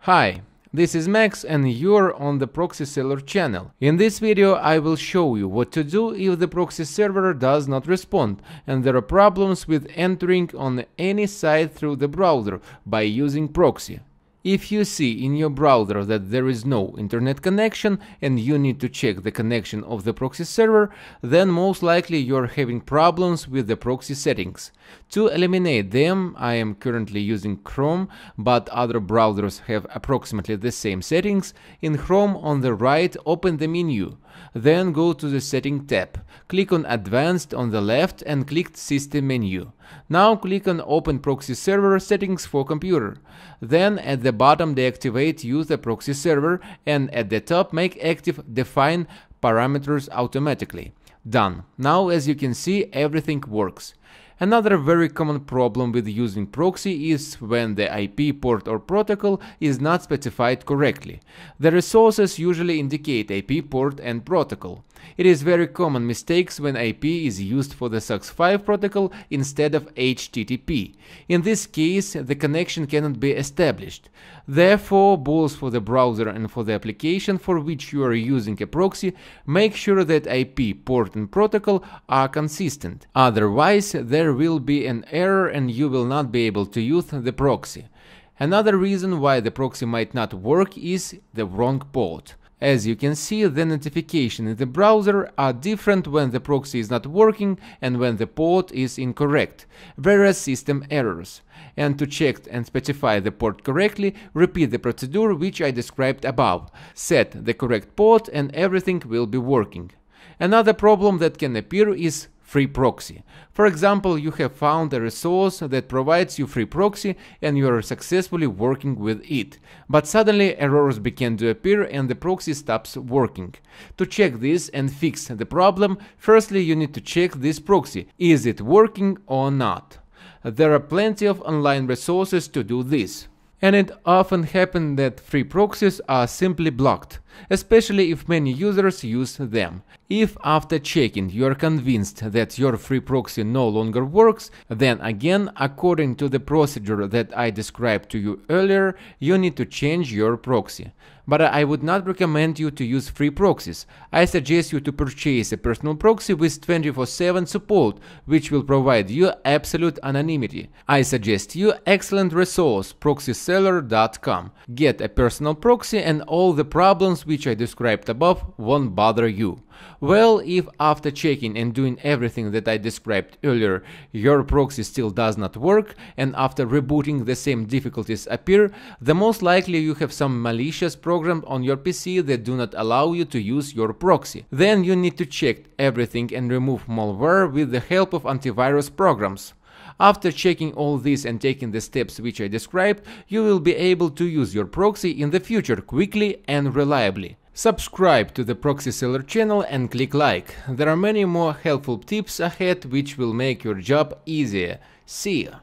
Hi, this is Max and you're on the Proxy Seller channel. In this video I will show you what to do if the proxy server does not respond and there are problems with entering on any site through the browser by using proxy. If you see in your browser that there is no internet connection and you need to check the connection of the proxy server, then most likely you are having problems with the proxy settings. To eliminate them, I am currently using Chrome, but other browsers have approximately the same settings. In Chrome on the right, open the menu. Then go to the Setting tab. Click on Advanced on the left and click System menu. Now click on Open Proxy Server Settings for Computer. Then at the bottom deactivate Use the Proxy Server and at the top make active Define parameters automatically. Done. Now as you can see everything works. Another very common problem with using proxy is when the IP port or protocol is not specified correctly. The resources usually indicate IP port and protocol. It is very common mistakes when IP is used for the SUX5 protocol instead of HTTP. In this case, the connection cannot be established. Therefore, both for the browser and for the application for which you are using a proxy, make sure that IP, port and protocol are consistent. Otherwise, there will be an error and you will not be able to use the proxy. Another reason why the proxy might not work is the wrong port. As you can see, the notifications in the browser are different when the proxy is not working and when the port is incorrect, various system errors. And to check and specify the port correctly, repeat the procedure which I described above. Set the correct port and everything will be working. Another problem that can appear is free proxy. For example, you have found a resource that provides you free proxy and you are successfully working with it, but suddenly errors begin to appear and the proxy stops working. To check this and fix the problem, firstly you need to check this proxy, is it working or not. There are plenty of online resources to do this. And it often happens that free proxies are simply blocked especially if many users use them. If after checking you are convinced that your free proxy no longer works, then again, according to the procedure that I described to you earlier, you need to change your proxy. But I would not recommend you to use free proxies. I suggest you to purchase a personal proxy with 24-7 support, which will provide you absolute anonymity. I suggest you excellent resource proxyseller.com. Get a personal proxy and all the problems which I described above won't bother you. Well, if after checking and doing everything that I described earlier, your proxy still does not work and after rebooting the same difficulties appear, the most likely you have some malicious program on your PC that do not allow you to use your proxy. Then you need to check everything and remove malware with the help of antivirus programs. After checking all this and taking the steps which I described, you will be able to use your proxy in the future quickly and reliably. Subscribe to the Proxy Seller channel and click like. There are many more helpful tips ahead which will make your job easier. See ya!